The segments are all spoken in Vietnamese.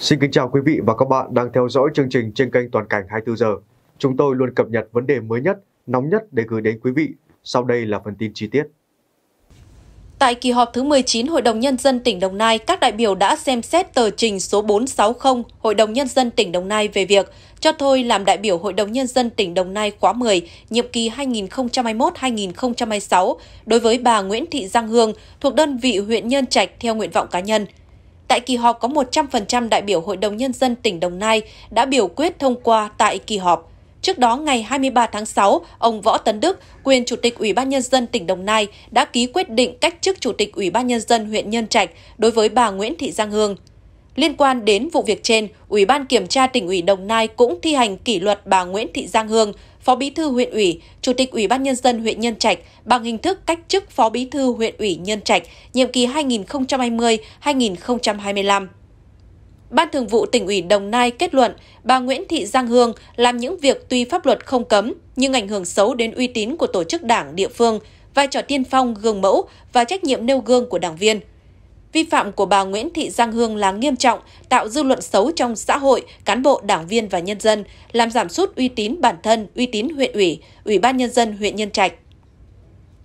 Xin kính chào quý vị và các bạn đang theo dõi chương trình trên kênh Toàn cảnh 24 giờ. Chúng tôi luôn cập nhật vấn đề mới nhất, nóng nhất để gửi đến quý vị. Sau đây là phần tin chi tiết. Tại kỳ họp thứ 19 Hội đồng Nhân dân tỉnh Đồng Nai, các đại biểu đã xem xét tờ trình số 460 Hội đồng Nhân dân tỉnh Đồng Nai về việc cho thôi làm đại biểu Hội đồng Nhân dân tỉnh Đồng Nai khóa 10, nhiệm kỳ 2021-2026 đối với bà Nguyễn Thị Giang Hương thuộc đơn vị huyện Nhân Trạch theo nguyện vọng cá nhân – Tại kỳ họp có 100% đại biểu Hội đồng Nhân dân tỉnh Đồng Nai đã biểu quyết thông qua tại kỳ họp. Trước đó, ngày 23 tháng 6, ông Võ Tấn Đức, quyền Chủ tịch Ủy ban Nhân dân tỉnh Đồng Nai, đã ký quyết định cách chức Chủ tịch Ủy ban Nhân dân huyện Nhân Trạch đối với bà Nguyễn Thị Giang Hương. Liên quan đến vụ việc trên, Ủy ban Kiểm tra tỉnh ủy Đồng Nai cũng thi hành kỷ luật bà Nguyễn Thị Giang Hương, Phó Bí thư huyện ủy, Chủ tịch Ủy ban Nhân dân huyện Nhân Trạch bằng hình thức cách chức Phó Bí thư huyện ủy Nhân Trạch nhiệm kỳ 2020-2025. Ban Thường vụ tỉnh ủy Đồng Nai kết luận bà Nguyễn Thị Giang Hương làm những việc tuy pháp luật không cấm nhưng ảnh hưởng xấu đến uy tín của tổ chức đảng địa phương, vai trò tiên phong gương mẫu và trách nhiệm nêu gương của đảng viên – Vi phạm của bà Nguyễn Thị Giang Hương là nghiêm trọng, tạo dư luận xấu trong xã hội, cán bộ, đảng viên và nhân dân, làm giảm sút uy tín bản thân, uy tín huyện ủy, ủy ban nhân dân huyện Nhân Trạch.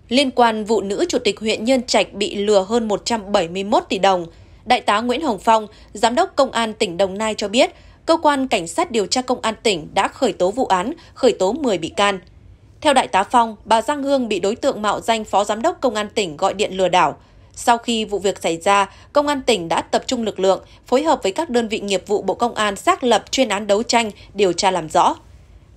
Liên quan vụ nữ chủ tịch huyện Nhân Trạch bị lừa hơn 171 tỷ đồng, Đại tá Nguyễn Hồng Phong, Giám đốc Công an tỉnh Đồng Nai cho biết, Cơ quan Cảnh sát điều tra Công an tỉnh đã khởi tố vụ án, khởi tố 10 bị can. Theo Đại tá Phong, bà Giang Hương bị đối tượng mạo danh Phó Giám đốc Công an tỉnh gọi điện lừa đảo – sau khi vụ việc xảy ra, Công an tỉnh đã tập trung lực lượng, phối hợp với các đơn vị nghiệp vụ Bộ Công an xác lập chuyên án đấu tranh, điều tra làm rõ.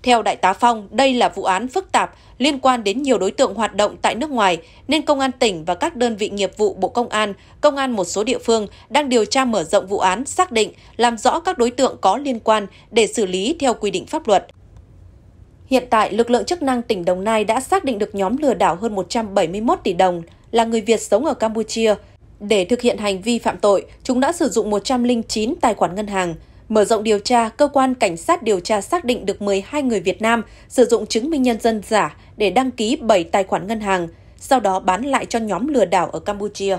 Theo Đại tá Phong, đây là vụ án phức tạp liên quan đến nhiều đối tượng hoạt động tại nước ngoài, nên Công an tỉnh và các đơn vị nghiệp vụ Bộ Công an, Công an một số địa phương đang điều tra mở rộng vụ án, xác định, làm rõ các đối tượng có liên quan để xử lý theo quy định pháp luật. Hiện tại, lực lượng chức năng tỉnh Đồng Nai đã xác định được nhóm lừa đảo hơn 171 tỷ đồng là người Việt sống ở Campuchia. Để thực hiện hành vi phạm tội, chúng đã sử dụng 109 tài khoản ngân hàng. Mở rộng điều tra, cơ quan cảnh sát điều tra xác định được 12 người Việt Nam sử dụng chứng minh nhân dân giả để đăng ký 7 tài khoản ngân hàng, sau đó bán lại cho nhóm lừa đảo ở Campuchia.